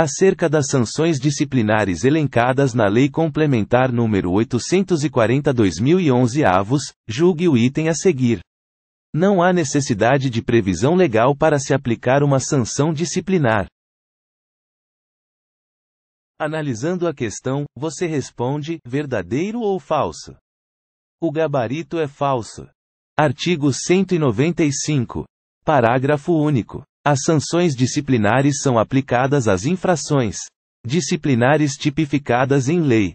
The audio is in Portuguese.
acerca das sanções disciplinares elencadas na Lei Complementar número 840/2011 avos, julgue o item a seguir. Não há necessidade de previsão legal para se aplicar uma sanção disciplinar. Analisando a questão, você responde: verdadeiro ou falso? O gabarito é falso. Artigo 195. Parágrafo único. As sanções disciplinares são aplicadas às infrações disciplinares tipificadas em lei.